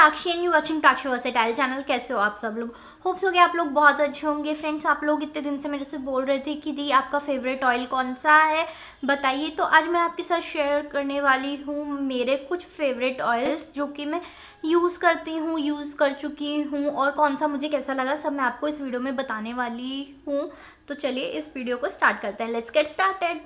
and you watching Traction Versatile channel कैसे हो आप सब लोग होप्स हो गया आप लोग बहुत अच्छे होंगे फ्रेंड्स आप लोग इतने दिन से मेरे से बोल रहे थे कि दी आपका फेवरेट ऑयल कौन सा है बताइए तो आज मैं आपके साथ शेयर करने वाली हूँ मेरे कुछ फेवरेट ऑयल्स जो कि मैं यूज़ करती हूँ यूज़ कर चुकी हूँ और कौन सा मुझे कैसा लगा सब मैं आपको इस वीडियो में बताने वाली हूँ तो चलिए इस वीडियो को स्टार्ट करते हैं लेट्स गेट स्टार्टेड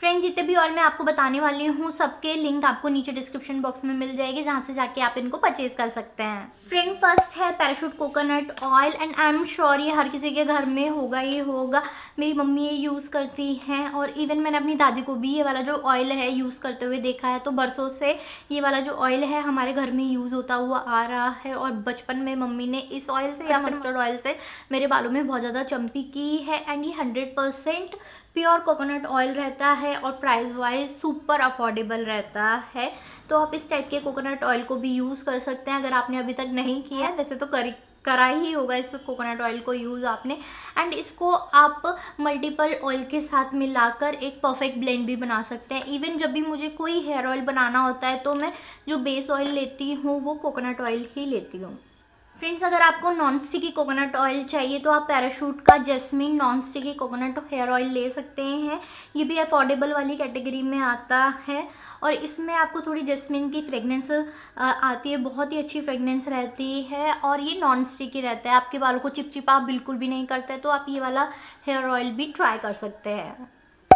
फ्रेंड जितने भी और मैं आपको बताने वाली हूँ सबके लिंक आपको नीचे डिस्क्रिप्शन बॉक्स में मिल जाएगी जहाँ से जाके आप इनको परचेज कर सकते हैं फ्रेंड फर्स्ट है Parachute coconut oil and I am sure ये हर किसी के घर में होगा ही होगा मेरी मम्मी ये यूज़ करती हैं और इवन मैंने अपनी दादी को भी ये वाला जो ऑयल है यूज़ करते हुए देखा है तो बरसों से ये वाला जो ऑयल है हमारे घर में यूज़ होता हुआ आ रहा है और बचपन में मम्मी ने इस ऑयल से या मस्टर्ड ऑयल से मेरे बालों में बहुत ज़्यादा चंपी की है एंड ये hundred percent pure coconut oil रहता है और प्राइस वाइज सुपर अफोर्डेबल रहता है तो आप इस टाइप के कोकोनट ऑयल को भी यूज़ कर सकते हैं अगर आपने अभी तक नहीं किया है वैसे तो करी करा ही होगा इस कोकोनट ऑयल को यूज़ आपने एंड इसको आप मल्टीपल ऑयल के साथ मिलाकर एक परफेक्ट ब्लेंड भी बना सकते हैं इवन जब भी मुझे कोई हेयर ऑयल बनाना होता है तो मैं जो बेस ऑयल लेती हूँ वो कोकोनट ऑयल ही लेती हूँ फ्रेंड्स अगर आपको नॉन स्टिकी कोकोनट ऑयल चाहिए तो आप पैराशूट का jasmine non sticky coconut hair oil ले सकते हैं ये भी अफोर्डेबल वाली कैटेगरी में आता है और इसमें आपको थोड़ी जैस्मिन की फ्रेगनेंस आती है बहुत ही अच्छी फ्रेगनेंस रहती है और ये नॉन स्टिकी रहता है आपके बालों को चिपचिपा बिल्कुल भी नहीं करता है तो आप ये वाला हेयर ऑयल भी ट्राई कर सकते हैं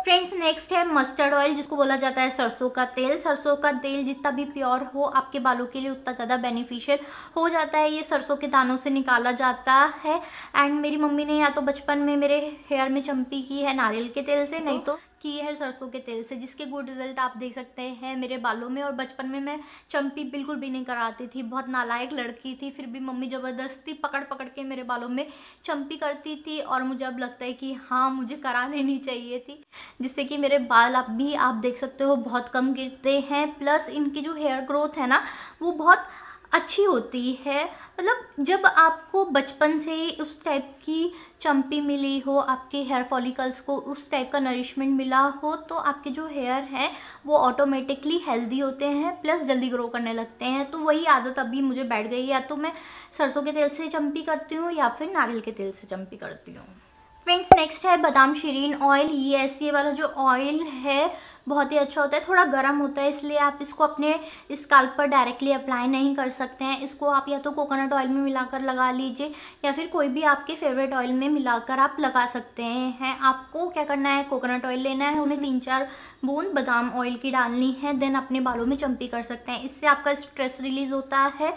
फ्रेंड्स नेक्स्ट है मस्टर्ड ऑयल जिसको बोला जाता है सरसों का तेल सरसों का तेल जितना भी प्योर हो आपके बालों के लिए उतना ज़्यादा बेनिफिशियल हो जाता है ये सरसों के दानों से निकाला जाता है एंड मेरी मम्मी ने या तो बचपन में मेरे हेयर में चम्पी की है नारियल के तेल से नहीं तो की है सरसों के तेल से जिसके गुड रिजल्ट आप देख सकते हैं मेरे बालों में और बचपन में मैं चम्पी बिल्कुल भी नहीं कराती थी बहुत नालायक लड़की थी फिर भी मम्मी ज़बरदस्ती पकड़ पकड़ के मेरे बालों में चम्पी करती थी और मुझे अब लगता है कि हाँ मुझे करा लेनी चाहिए थी जिससे कि मेरे बाल अब भी आप देख सकते हो बहुत कम गिरते हैं प्लस इनकी जो हेयर ग्रोथ है ना वो बहुत अच्छी होती है मतलब जब आपको बचपन से ही उस टाइप की चम्पी मिली हो आपके हेयर फॉलिकल्स को उस टाइप का नरिशमेंट मिला हो तो आपके जो हेयर हैं वो ऑटोमेटिकली हेल्दी होते हैं प्लस जल्दी ग्रो करने लगते हैं तो वही आदत अभी मुझे बैठ गई या तो मैं सरसों के तेल से चम्पी करती हूँ या फिर नारियल के तेल से चम्पी करती हूँ फ्रेंड्स नेक्स्ट है बादाम शीरीन ऑयल ये ऐसे वाला जो ऑयल है बहुत ही अच्छा होता है थोड़ा गर्म होता है इसलिए आप इसको अपने स्काल्प पर डायरेक्टली अप्लाई नहीं कर सकते हैं इसको आप या तो कोकोनट ऑयल में मिलाकर लगा लीजिए या फिर कोई भी आपके फेवरेट ऑयल में मिलाकर आप लगा सकते हैं आपको क्या करना है कोकोनट ऑयल लेना है उसमें तीन चार बूंद बादाम ऑयल की डालनी है देन अपने बालों में चम्पी कर सकते हैं इससे आपका स्ट्रेस रिलीज होता है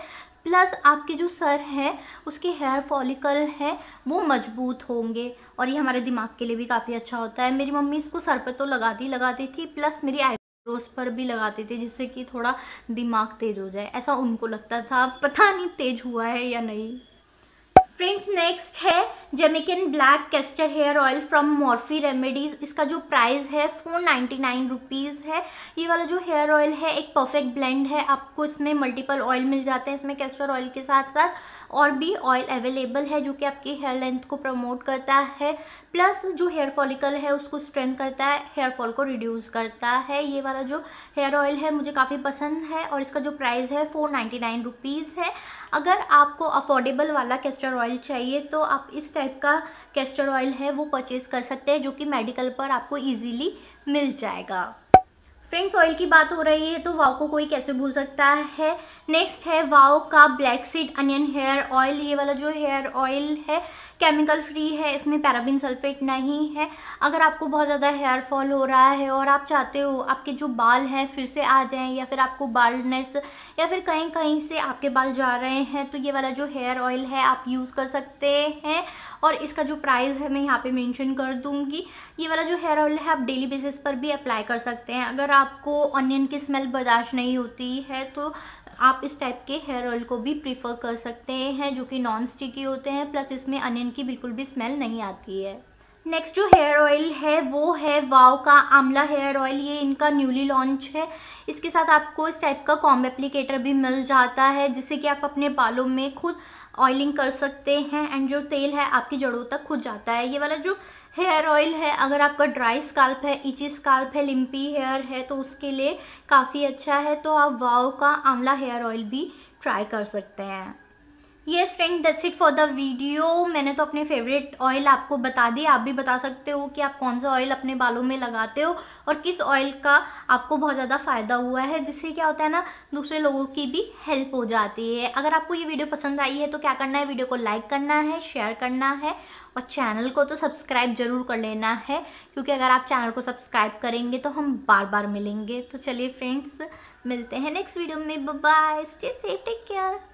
प्लस आपके जो सर हैं उसके हेयर फॉलिकल हैं वो मजबूत होंगे और ये हमारे दिमाग के लिए भी काफ़ी अच्छा होता है मेरी मम्मी इसको सर पर तो लगाती लगाती थी प्लस मेरी आई रोज पर भी लगाते थे जिससे कि थोड़ा दिमाग तेज हो जाए ऐसा उनको लगता था पता नहीं तेज हुआ है या नहीं फ्रेंड्स नेक्स्ट है Jamaican black castor hair oil from Morpheme Remedies इसका जो प्राइस है फोर नाइन्टी नाइन रुपीज़ है ये वाला जो हेयर ऑयल है एक परफेक्ट ब्लेंड है आपको इसमें मल्टीपल ऑयल मिल जाते हैं इसमें कैस्टर ऑयल के साथ साथ और भी ऑयल अवेलेबल है जो कि आपकी हेयर लेंथ को प्रमोट करता है प्लस जो हेयर फॉलिकल है उसको स्ट्रेंथ करता है हेयर फॉल को रिड्यूस करता है ये वाला जो हेयर ऑयल है मुझे काफ़ी पसंद है और इसका जो प्राइस है फ़ोर नाइन्टी नाइन रुपीज़ है अगर आपको अफोर्डेबल वाला कैस्टर ऑयल चाहिए तो आप इस टाइप का कैस्टर ऑयल है वो परचेज़ कर सकते हैं जो कि मेडिकल पर आपको ईजीली मिल जाएगा फ्रेंड्स ऑयल की बात हो रही है तो वाओ को कोई कैसे भूल सकता है नेक्स्ट है वाओ का black seed onion hair oil ये वाला जो हेयर ऑयल है केमिकल फ्री है इसमें पैराबिन सल्फेट नहीं है अगर आपको बहुत ज़्यादा हेयर फॉल हो रहा है और आप चाहते हो आपके जो बाल हैं फिर से आ जाएं या फिर आपको बाल्डनेस या फिर कहीं कहीं से आपके बाल जा रहे हैं तो ये वाला जो हेयर ऑयल है आप यूज़ कर सकते हैं और इसका जो प्राइस है मैं यहाँ पे मेंशन कर दूँगी ये वाला जो हेयर ऑयल है आप डेली बेसिस पर भी अप्लाई कर सकते हैं अगर आपको ऑनियन की स्मेल बर्दाश्त नहीं होती है तो आप इस टाइप के हेयर ऑयल को भी प्रीफर कर सकते हैं जो कि नॉन स्टिकी होते हैं प्लस इसमें अनियन की बिल्कुल भी स्मेल नहीं आती है नेक्स्ट जो हेयर ऑयल है वो है वाव का आमला हेयर ऑयल ये इनका न्यूली लॉन्च है इसके साथ आपको इस टाइप का कॉम्ब एप्लीकेटर भी मिल जाता है जिससे कि आप अपने बालों में खुद ऑयलिंग कर सकते हैं एंड जो तेल है आपकी जड़ों तक खुद जाता है ये वाला जो हेयर ऑयल है अगर आपका ड्राई स्काल्प है इची स्काल्प है लिम्पी हेयर है तो उसके लिए काफ़ी अच्छा है तो आप वाओ का आंवला हेयर ऑयल भी ट्राई कर सकते हैं yes friend that's it for the video मैंने तो अपने फेवरेट ऑयल आपको बता दी आप भी बता सकते हो कि आप कौन सा ऑयल अपने बालों में लगाते हो और किस ऑयल का आपको बहुत ज़्यादा फ़ायदा हुआ है जिससे क्या होता है ना दूसरे लोगों की भी हेल्प हो जाती है अगर आपको ये वीडियो पसंद आई है तो क्या करना है वीडियो को लाइक करना है शेयर करना है और चैनल को तो सब्सक्राइब ज़रूर कर लेना है क्योंकि अगर आप चैनल को सब्सक्राइब करेंगे तो हम बार बार मिलेंगे तो चलिए फ्रेंड्स मिलते हैं नेक्स्ट वीडियो में bye stay safe take care